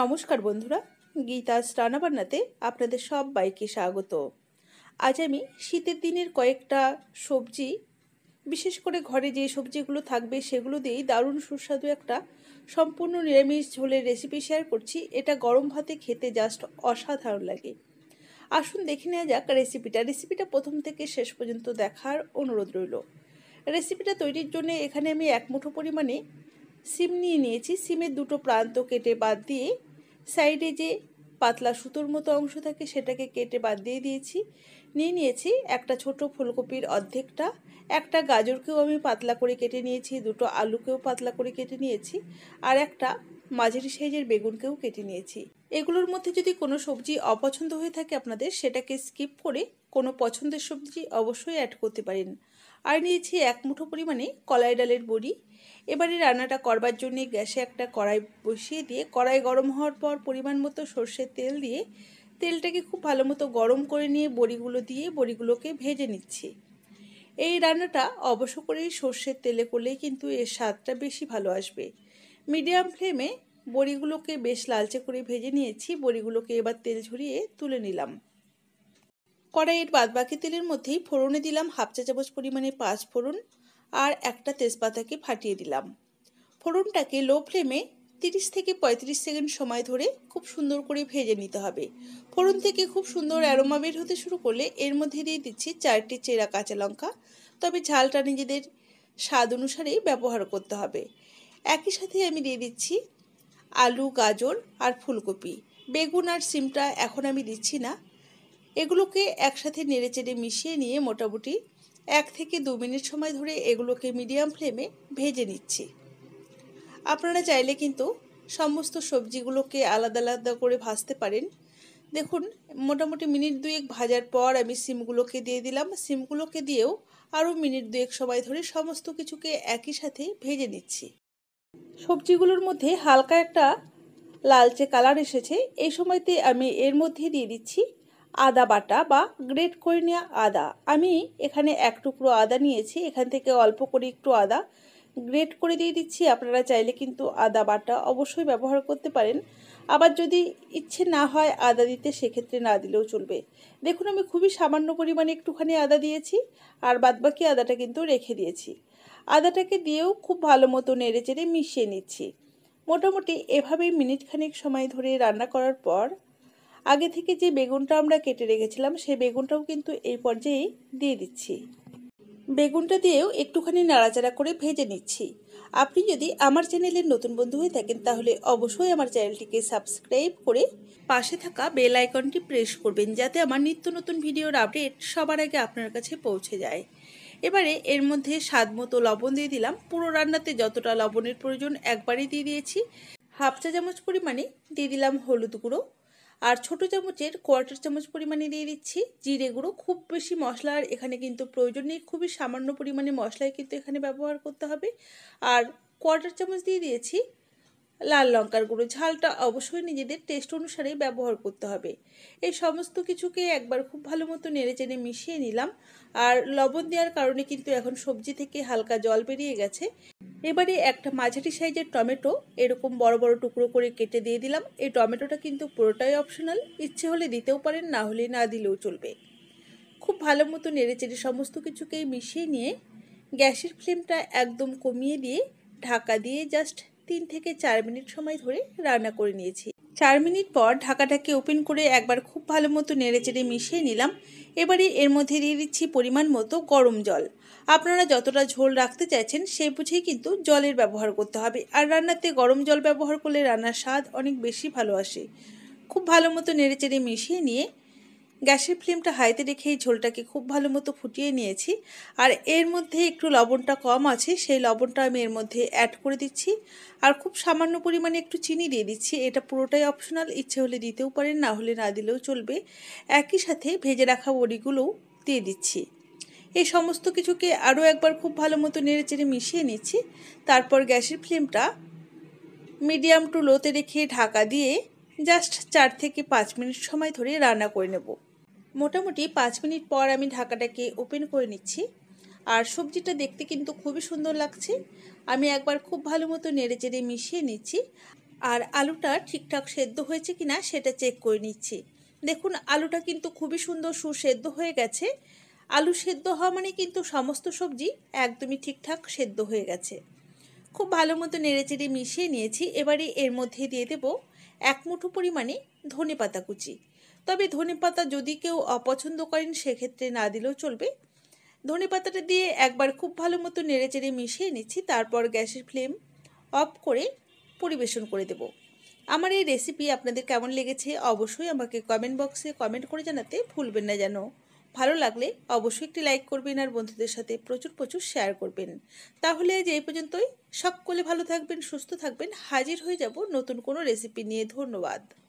নমস্কার বন্ধুরা গীতাস রান্নাবান্নাতে আপনাদের সব বাইকে স্বাগত আজ আমি শীতের দিনের কয়েকটা সবজি বিশেষ করে ঘরে যে সবজিগুলো থাকবে সেগুলো দিয়েই দারুণ সুস্বাদু একটা সম্পূর্ণ নিরামিষ ঝোলের রেসিপি শেয়ার করছি এটা গরম ভাতে খেতে জাস্ট অসাধারণ লাগে আসুন দেখে নেওয়া যাক রেসিপিটা রেসিপিটা প্রথম থেকে শেষ পর্যন্ত দেখার অনুরোধ রইল রেসিপিটা তৈরির জন্য এখানে আমি এক মুঠো পরিমাণে সিম নিয়ে নিয়েছি সিমের দুটো প্রান্ত কেটে বাদ দিয়ে সাইডে যে পাতলা সুতোর মতো অংশ থাকে সেটাকে কেটে বাদ দিয়ে দিয়েছি নিয়ে নিয়েছি একটা ছোট ফুলকপির অর্ধেকটা একটা গাজরকেও আমি পাতলা করে কেটে নিয়েছি দুটো আলুকেও পাতলা করে কেটে নিয়েছি আর একটা মাঝারি সাইজের বেগুনকেও কেটে নিয়েছি এগুলোর মধ্যে যদি কোনো সবজি অপছন্দ হয়ে থাকে আপনাদের সেটাকে স্কিপ করে কোনো পছন্দের সবজি অবশ্যই অ্যাড করতে পারেন আর নিয়েছি এক মুঠো পরিমাণে কলাই ডালের বড়ি এবারে রান্নাটা করবার জন্য গ্যাসে একটা কড়াই বসিয়ে দিয়ে কড়াই গরম হওয়ার পর পরিমাণ মতো সর্ষের তেল দিয়ে তেলটাকে খুব ভালো মতো গরম করে নিয়ে বড়িগুলো দিয়ে বড়িগুলোকে ভেজে নিচ্ছি এই রান্নাটা অবশ্য করেই সর্ষের তেলে করলেই কিন্তু এর স্বাদটা বেশি ভালো আসবে মিডিয়াম ফ্লেমে বড়িগুলোকে বেশ লালচে করে ভেজে নিয়েছি বড়িগুলোকে এবার তেল ঝরিয়ে তুলে নিলাম কড়াইয়ের বাদবাকি তেলের মধ্যেই ফোড়নে দিলাম হাফ চা চামচ পরিমাণে পাঁচ ফোড়ন আর একটা তেজপাতাকে ফাটিয়ে দিলাম ফোড়নটাকে লো ফ্লেমে তিরিশ থেকে পঁয়ত্রিশ সেকেন্ড সময় ধরে খুব সুন্দর করে ভেজে নিতে হবে ফোড়ন থেকে খুব সুন্দর অ্যারোমা বের হতে শুরু করলে এর মধ্যে দিয়ে দিচ্ছি চারটি চেরা কাঁচা লঙ্কা তবে ঝালটা নিজেদের স্বাদ অনুসারেই ব্যবহার করতে হবে একই সাথে আমি দিয়ে দিচ্ছি আলু গাজর আর ফুলকপি বেগুন আর সিমটা এখন আমি দিচ্ছি না এগুলোকে একসাথে নেড়েচেড়ে মিশিয়ে নিয়ে মোটামুটি এক থেকে দু মিনিট সময় ধরে এগুলোকে মিডিয়াম ফ্লেমে ভেজে নিচ্ছি আপনারা চাইলে কিন্তু সমস্ত সবজিগুলোকে আলাদা আলাদা করে ভাজতে পারেন দেখুন মোটামুটি মিনিট দুয়েক ভাজার পর আমি সিমগুলোকে দিয়ে দিলাম সিমগুলোকে দিয়েও আরও মিনিট দুয়েক সময় ধরে সমস্ত কিছুকে একই সাথে ভেজে নিচ্ছি সবজিগুলোর মধ্যে হালকা একটা লালচে কালার এসেছে এই সময়তে আমি এর মধ্যে দিয়ে দিচ্ছি আদা বাটা বা গ্রেট করে নেওয়া আদা আমি এখানে এক টুকরো আদা নিয়েছি এখান থেকে অল্প করে একটু আদা গ্রেট করে দিয়ে দিচ্ছি আপনারা চাইলে কিন্তু আদা বাটা অবশ্যই ব্যবহার করতে পারেন আবার যদি ইচ্ছে না হয় আদা দিতে সেক্ষেত্রে না দিলেও চলবে দেখুন আমি খুবই সামান্য পরিমাণে একটুখানি আদা দিয়েছি আর বাদবাকি আদাটা কিন্তু রেখে দিয়েছি আদাটাকে দিয়েও খুব ভালো মতো নেড়ে চেড়ে মিশিয়ে নিচ্ছি মোটামুটি এভাবেই মিনিটখানেক সময় ধরে রান্না করার পর আগে থেকে যে বেগুনটা আমরা কেটে রেখেছিলাম সেই বেগুনটাও কিন্তু এই পর্যায়েই দিয়ে দিচ্ছি বেগুনটা দিয়েও একটুখানি নাড়াচাড়া করে ভেজে নিচ্ছি আপনি যদি আমার চ্যানেলের নতুন বন্ধু হয়ে থাকেন তাহলে অবশ্যই আমার চ্যানেলটিকে সাবস্ক্রাইব করে পাশে থাকা বেল আইকনটি প্রেস করবেন যাতে আমার নিত্য নতুন ভিডিওর আপডেট সবার আগে আপনার কাছে পৌঁছে যায় এবারে এর মধ্যে স্বাদ মতো লবণ দিয়ে দিলাম পুরো রান্নাতে যতটা লবণের প্রয়োজন একবারই দিয়ে দিয়েছি হাফ চা চামচ পরিমাণে দিয়ে দিলাম হলুদ গুঁড়ো আর ছোট চামচের কোয়ার্টার চামচ পরিমাণে দিয়ে দিচ্ছি জিরে গুঁড়ো খুব বেশি মশলা আর এখানে কিন্তু প্রয়োজন নেই খুবই সামান্য পরিমাণে মশলাই কিন্তু এখানে ব্যবহার করতে হবে আর কোয়ার্টার চামচ দিয়ে দিয়েছি লাল লঙ্কার গুঁড়ো ঝালটা অবশ্যই নিজেদের টেস্ট অনুসারে ব্যবহার করতে হবে এই সমস্ত কিছুকে একবার খুব ভালো মতো নেড়ে চেড়ে মিশিয়ে নিলাম আর লবণ দেওয়ার কারণে কিন্তু এখন সবজি থেকে হালকা জল বেরিয়ে গেছে এবারে একটা মাঝারি সাইজের টমেটো এরকম বড় বড় টুকরো করে কেটে দিয়ে দিলাম এই টমেটোটা কিন্তু পুরোটাই অপশনাল ইচ্ছে হলে দিতেও পারেন না হলে না দিলেও চলবে খুব ভালো মতো নেড়ে চেড়ে সমস্ত কিছুকেই মিশিয়ে নিয়ে গ্যাসের ফ্লেমটা একদম কমিয়ে দিয়ে ঢাকা দিয়ে জাস্ট তিন থেকে চার মিনিট সময় ধরে রান্না করে নিয়েছি চার মিনিট পর ঢাকাটাকে ওপেন করে একবার খুব ভালো মতো নেড়েচেড়ে মিশিয়ে নিলাম এবারে এর মধ্যে দিয়ে দিচ্ছি পরিমাণ মতো গরম জল আপনারা যতটা ঝোল রাখতে চাইছেন সেই বুঝেই কিন্তু জলের ব্যবহার করতে হবে আর রান্নাতে গরম জল ব্যবহার করলে রান্নার স্বাদ অনেক বেশি ভালো আসে খুব ভালো মতো নেড়েচেড়ে মিশিয়ে নিয়ে গ্যাসের ফ্লেমটা হাইতে রেখে এই ঝোলটাকে খুব ভালো মতো ফুটিয়ে নিয়েছি আর এর মধ্যে একটু লবণটা কম আছে সেই লবণটা আমি এর মধ্যে অ্যাড করে দিচ্ছি আর খুব সামান্য পরিমাণে একটু চিনি দিয়ে দিচ্ছি এটা পুরোটাই অপশনাল ইচ্ছে হলে দিতেও পারেন না হলে না দিলেও চলবে একই সাথে ভেজে রাখা বড়িগুলোও দিয়ে দিচ্ছি এই সমস্ত কিছুকে আরও একবার খুব ভালো মতো নেড়ে চেড়ে মিশিয়ে নিচ্ছি তারপর গ্যাসের ফ্লেমটা মিডিয়াম টু লোতে রেখে ঢাকা দিয়ে জাস্ট চার থেকে পাঁচ মিনিট সময় ধরে রান্না করে নেব মোটামুটি পাঁচ মিনিট পর আমি ঢাকাটাকে ওপেন করে নিচ্ছি আর সবজিটা দেখতে কিন্তু খুবই সুন্দর লাগছে আমি একবার খুব ভালো মতো নেড়ে চেড়ে মিশিয়ে নিচ্ছি আর আলুটা ঠিকঠাক সেদ্ধ হয়েছে কি না সেটা চেক করে নিচ্ছি দেখুন আলুটা কিন্তু খুবই সুন্দর সুসেদ্ধ হয়ে গেছে আলু সেদ্ধ হওয়া মানে কিন্তু সমস্ত সবজি একদমই ঠিকঠাক সেদ্ধ হয়ে গেছে খুব ভালো মতো নেড়ে চেড়ে মিশিয়ে নিয়েছি এবারে এর মধ্যে দিয়ে দেব এক মুঠো পরিমাণে ধনে পাতা কুচি তবে ধনে পাতা যদি কেউ অপছন্দ করেন সেক্ষেত্রে না দিলেও চলবে ধনে পাতাটা দিয়ে একবার খুব ভালো মতো নেড়ে চেড়ে মিশিয়ে নিচ্ছি তারপর গ্যাসের ফ্লেম অফ করে পরিবেশন করে দেব আমার এই রেসিপি আপনাদের কেমন লেগেছে অবশ্যই আমাকে কমেন্ট বক্সে কমেন্ট করে জানাতে ভুলবেন না যেন ভালো লাগলে অবশ্যই একটি লাইক করবেন আর বন্ধুদের সাথে প্রচুর প্রচুর শেয়ার করবেন তাহলে আজ এই পর্যন্তই সকলে ভালো থাকবেন সুস্থ থাকবেন হাজির হয়ে যাব নতুন কোনো রেসিপি নিয়ে ধন্যবাদ